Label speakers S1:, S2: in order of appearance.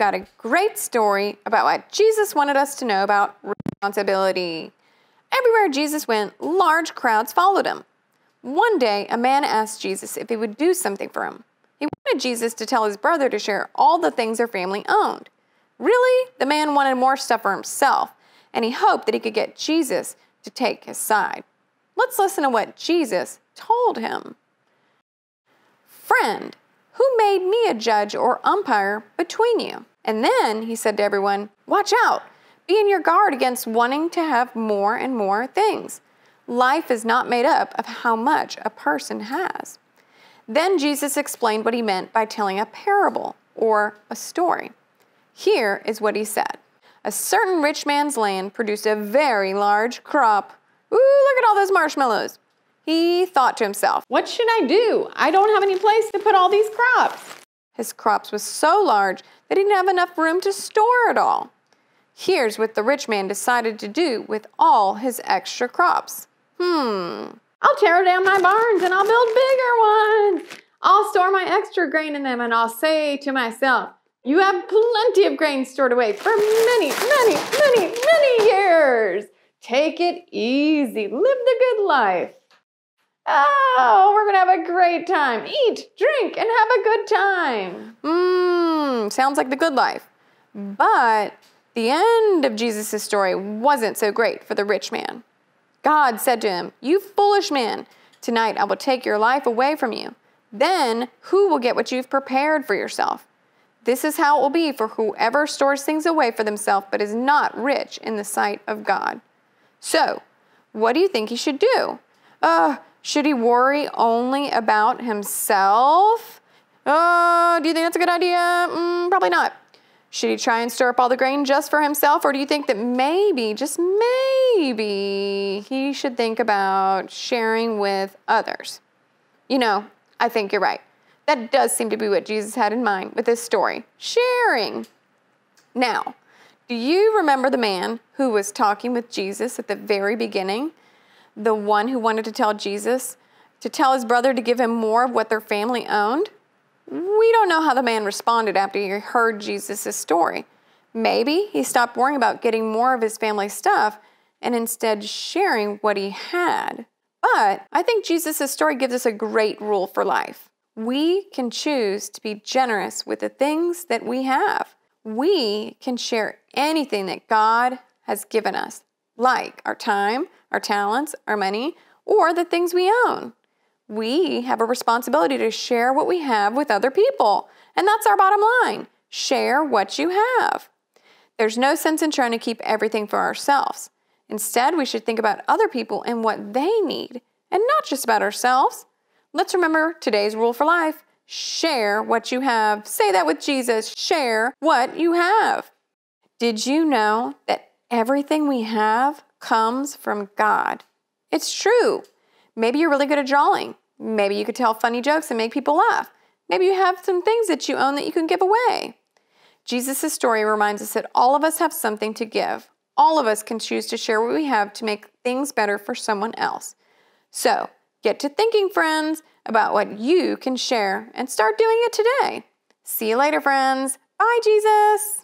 S1: got a great story about what Jesus wanted us to know about responsibility. Everywhere Jesus went, large crowds followed him. One day, a man asked Jesus if he would do something for him. He wanted Jesus to tell his brother to share all the things their family owned. Really? The man wanted more stuff for himself, and he hoped that he could get Jesus to take his side. Let's listen to what Jesus told him. Friend, who made me a judge or umpire between you? And then he said to everyone, Watch out! Be in your guard against wanting to have more and more things. Life is not made up of how much a person has. Then Jesus explained what he meant by telling a parable or a story. Here is what he said A certain rich man's land produced a very large crop. Ooh, look at all those marshmallows! He thought to himself, What should I do? I don't have any place to put all these crops. His crops was so large that he didn't have enough room to store it all. Here's what the rich man decided to do with all his extra crops. Hmm. I'll tear down my barns and I'll build bigger ones. I'll store my extra grain in them and I'll say to myself, you have plenty of grain stored away for many, many, many, many years. Take it easy. Live the good life. Oh, we're gonna have a great time. Eat, drink, and have a good time. Mmm, sounds like the good life. But the end of Jesus' story wasn't so great for the rich man. God said to him, You foolish man, tonight I will take your life away from you. Then who will get what you've prepared for yourself? This is how it will be for whoever stores things away for themselves but is not rich in the sight of God. So, what do you think he should do? Uh, should he worry only about himself? Oh, do you think that's a good idea? Mm, probably not. Should he try and stir up all the grain just for himself? Or do you think that maybe, just maybe, he should think about sharing with others? You know, I think you're right. That does seem to be what Jesus had in mind with this story sharing. Now, do you remember the man who was talking with Jesus at the very beginning? the one who wanted to tell Jesus to tell his brother to give him more of what their family owned? We don't know how the man responded after he heard Jesus' story. Maybe he stopped worrying about getting more of his family stuff and instead sharing what he had. But I think Jesus' story gives us a great rule for life. We can choose to be generous with the things that we have. We can share anything that God has given us like our time, our talents, our money, or the things we own. We have a responsibility to share what we have with other people, and that's our bottom line share what you have. There's no sense in trying to keep everything for ourselves. Instead, we should think about other people and what they need, and not just about ourselves. Let's remember today's rule for life share what you have. Say that with Jesus share what you have. Did you know that Everything we have comes from God. It's true. Maybe you're really good at drawing. Maybe you could tell funny jokes and make people laugh. Maybe you have some things that you own that you can give away. Jesus' story reminds us that all of us have something to give. All of us can choose to share what we have to make things better for someone else. So, get to thinking, friends, about what you can share and start doing it today. See you later, friends. Bye, Jesus.